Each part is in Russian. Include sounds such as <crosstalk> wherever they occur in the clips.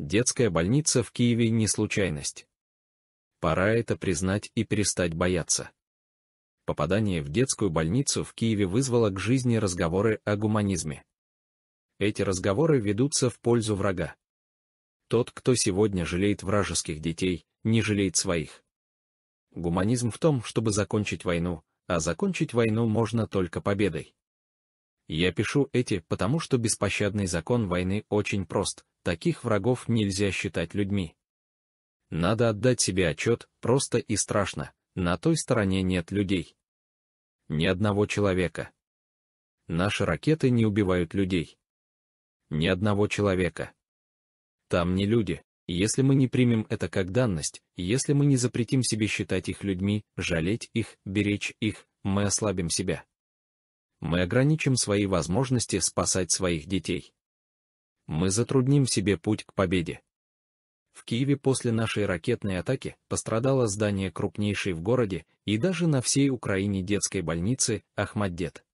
Детская больница в Киеве не случайность. Пора это признать и перестать бояться. Попадание в детскую больницу в Киеве вызвало к жизни разговоры о гуманизме. Эти разговоры ведутся в пользу врага. Тот, кто сегодня жалеет вражеских детей, не жалеет своих. Гуманизм в том, чтобы закончить войну, а закончить войну можно только победой. Я пишу эти, потому что беспощадный закон войны очень прост, таких врагов нельзя считать людьми. Надо отдать себе отчет, просто и страшно, на той стороне нет людей. Ни одного человека. Наши ракеты не убивают людей. Ни одного человека. Там не люди. Если мы не примем это как данность, если мы не запретим себе считать их людьми, жалеть их, беречь их, мы ослабим себя. Мы ограничим свои возможности спасать своих детей мы затрудним себе путь к победе. В Киеве после нашей ракетной атаки пострадало здание крупнейшей в городе и даже на всей Украине детской больницы Ахмаддет.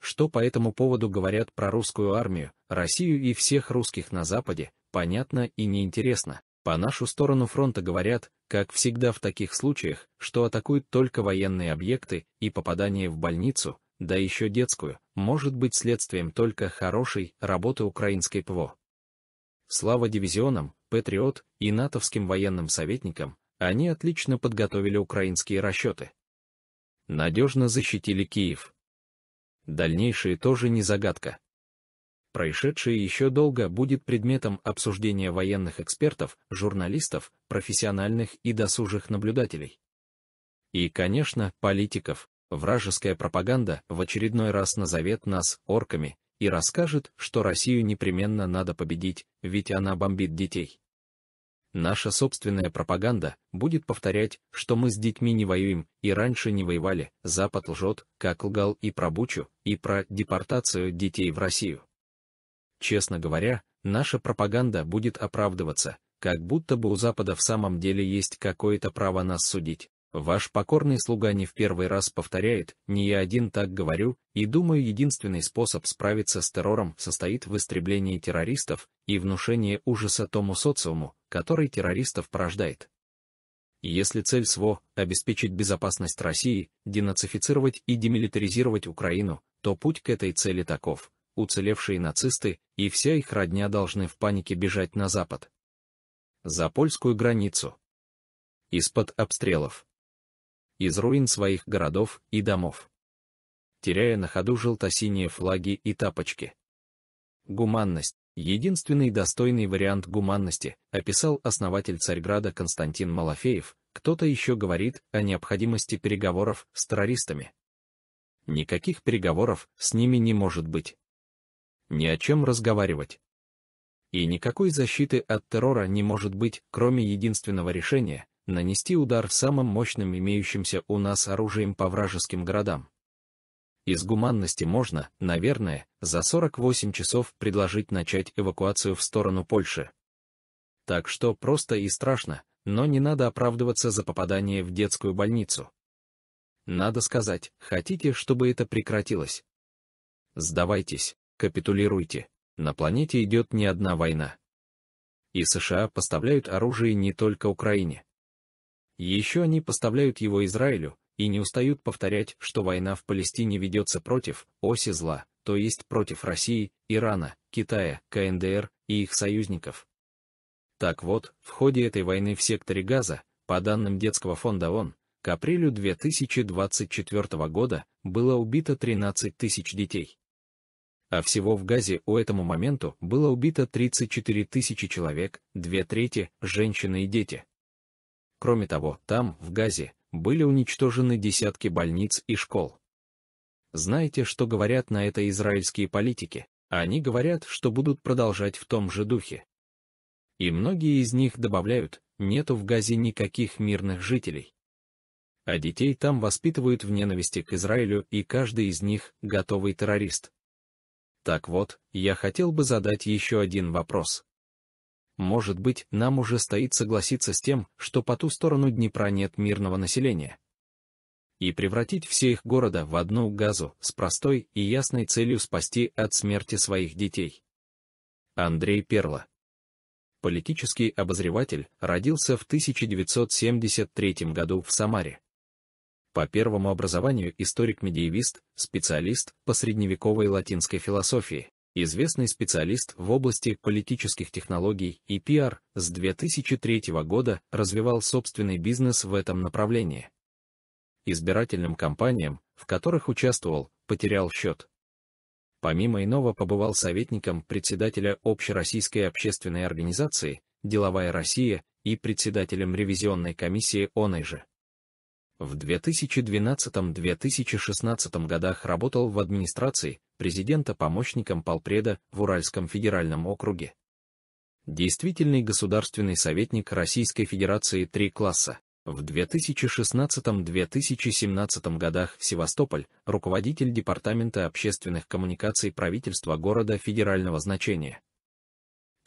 Что по этому поводу говорят про русскую армию, Россию и всех русских на Западе, понятно и неинтересно. По нашу сторону фронта говорят, как всегда в таких случаях, что атакуют только военные объекты, и попадание в больницу да еще детскую, может быть следствием только хорошей работы украинской ПВО. Слава дивизионам, «Патриот» и натовским военным советникам, они отлично подготовили украинские расчеты. Надежно защитили Киев. Дальнейшие тоже не загадка. Происшедшее еще долго будет предметом обсуждения военных экспертов, журналистов, профессиональных и досужих наблюдателей. И, конечно, политиков. Вражеская пропаганда в очередной раз назовет нас орками и расскажет, что Россию непременно надо победить, ведь она бомбит детей. Наша собственная пропаганда будет повторять, что мы с детьми не воюем и раньше не воевали, Запад лжет, как лгал и про Бучу, и про депортацию детей в Россию. Честно говоря, наша пропаганда будет оправдываться, как будто бы у Запада в самом деле есть какое-то право нас судить. Ваш покорный слуга не в первый раз повторяет, не я один так говорю, и думаю единственный способ справиться с террором состоит в истреблении террористов и внушении ужаса тому социуму, который террористов порождает. Если цель СВО – обеспечить безопасность России, денацифицировать и демилитаризировать Украину, то путь к этой цели таков. Уцелевшие нацисты и вся их родня должны в панике бежать на запад. За польскую границу. Из-под обстрелов из руин своих городов и домов. Теряя на ходу желто-синие флаги и тапочки. Гуманность. Единственный достойный вариант гуманности, описал основатель Царьграда Константин Малафеев, кто-то еще говорит о необходимости переговоров с террористами. Никаких переговоров с ними не может быть. Ни о чем разговаривать. И никакой защиты от террора не может быть, кроме единственного решения, нанести удар самым мощным имеющимся у нас оружием по вражеским городам. Из гуманности можно, наверное, за 48 часов предложить начать эвакуацию в сторону Польши. Так что просто и страшно, но не надо оправдываться за попадание в детскую больницу. Надо сказать, хотите, чтобы это прекратилось? Сдавайтесь, капитулируйте. На планете идет не одна война. И США поставляют оружие не только Украине. Еще они поставляют его Израилю и не устают повторять, что война в Палестине ведется против оси зла, то есть против России, Ирана, Китая, КНДР и их союзников. Так вот, в ходе этой войны в секторе Газа, по данным Детского фонда ООН, к апрелю 2024 года было убито 13 тысяч детей. А всего в Газе у этому моменту было убито 34 тысячи человек, две трети – женщины и дети. Кроме того, там, в Газе, были уничтожены десятки больниц и школ. Знаете, что говорят на это израильские политики? Они говорят, что будут продолжать в том же духе. И многие из них добавляют, нету в Газе никаких мирных жителей. А детей там воспитывают в ненависти к Израилю, и каждый из них — готовый террорист. Так вот, я хотел бы задать еще один вопрос. Может быть, нам уже стоит согласиться с тем, что по ту сторону Днепра нет мирного населения. И превратить все их города в одну газу с простой и ясной целью спасти от смерти своих детей. Андрей Перло, Политический обозреватель родился в 1973 году в Самаре. По первому образованию историк-медиевист, специалист по средневековой латинской философии известный специалист в области политических технологий и пиар, с 2003 года развивал собственный бизнес в этом направлении. Избирательным кампаниям, в которых участвовал, потерял счет. Помимо иного побывал советником председателя Общероссийской общественной организации «Деловая Россия» и председателем ревизионной комиссии оной же. В 2012-2016 годах работал в администрации президента помощником полпреда в Уральском федеральном округе. Действительный государственный советник Российской Федерации 3 класса. В 2016-2017 годах в Севастополь, руководитель Департамента общественных коммуникаций правительства города федерального значения.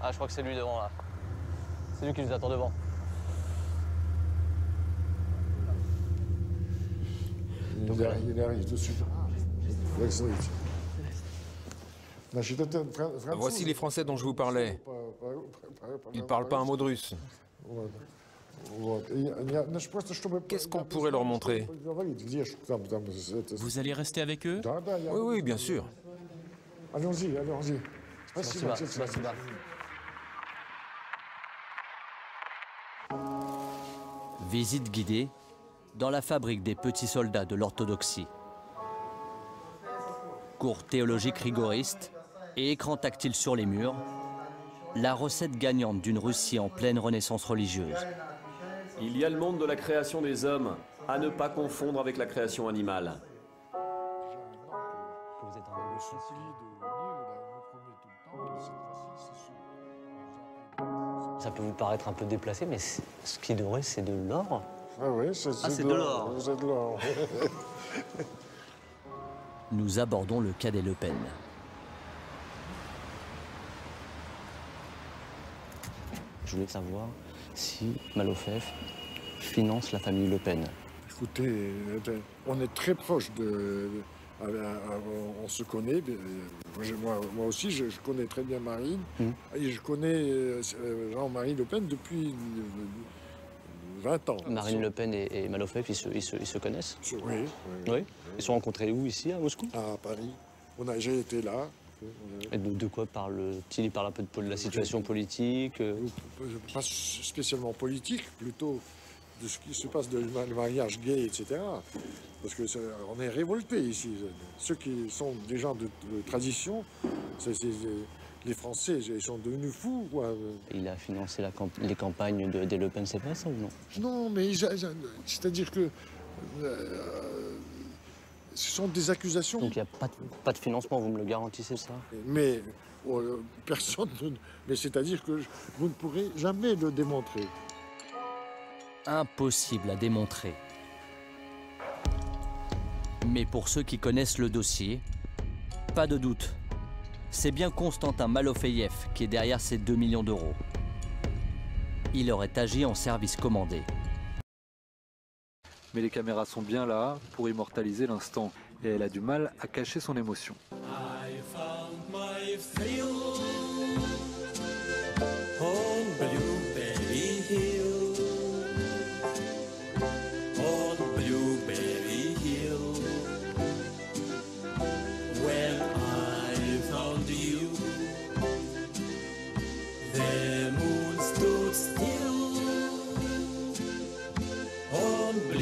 Ah, je crois que c'est lui devant là. C'est lui qui nous attend devant. Il, de suite. Voici les Français dont je vous parlais. Ils ne parlent pas un mot de russe. Qu'est-ce qu'on pourrait leur montrer Vous allez rester avec eux Oui, oui, bien sûr. Allons-y, allons-y. Visite guidée dans la fabrique des petits soldats de l'orthodoxie. Cours théologique rigoriste et écran tactile sur les murs, la recette gagnante d'une Russie en pleine renaissance religieuse. Il y a le monde de la création des hommes, à ne pas confondre avec la création animale. Vous êtes un ça peut vous paraître un peu déplacé, mais ce qui doré, c'est de l'or. Ah oui, c'est ah, de l'or. C'est de l'or. <laughs> Nous abordons le cas des Le Pen. Je voulais savoir si Malofef finance la famille Le Pen. Écoutez, euh, on est très proche de, ah ben, euh, on se connaît. Euh, moi, aussi, je, connais très bien Marine. Mhm. Et je connais euh, Jean-Marie Le Pen depuis 20 ans. Marine Le Pen et, et ils se, connaissent Oui. oui, Ils se sont rencontrés où, ici, à Moscou À Paris. On a déjà été là. Et de, quoi parle-t-il Il parle un peu de, de la situation politique Pas spécialement politique, plutôt de ce qui se passe de mariage gay, etc. Parce que on est révolté ici. Ceux qui sont des gens de, tradition, les Français, ils sont devenus fous. Il a financé la les campagnes de, des Le ou non Non, mais c'est-à-dire que euh, ce sont des accusations. Donc il n'y a pas de, financement, vous me le garantissez ça Mais oh, personne, mais c'est-à-dire que vous ne pourrez jamais le démontrer impossible à démontrer. Mais pour ceux qui connaissent le dossier, pas de doute. C'est bien Constantin Malofeyev qui est derrière ces 2 millions d'euros. Il aurait agi en service commandé. Mais les caméras sont bien là pour immortaliser l'instant et elle a du mal à cacher son émotion.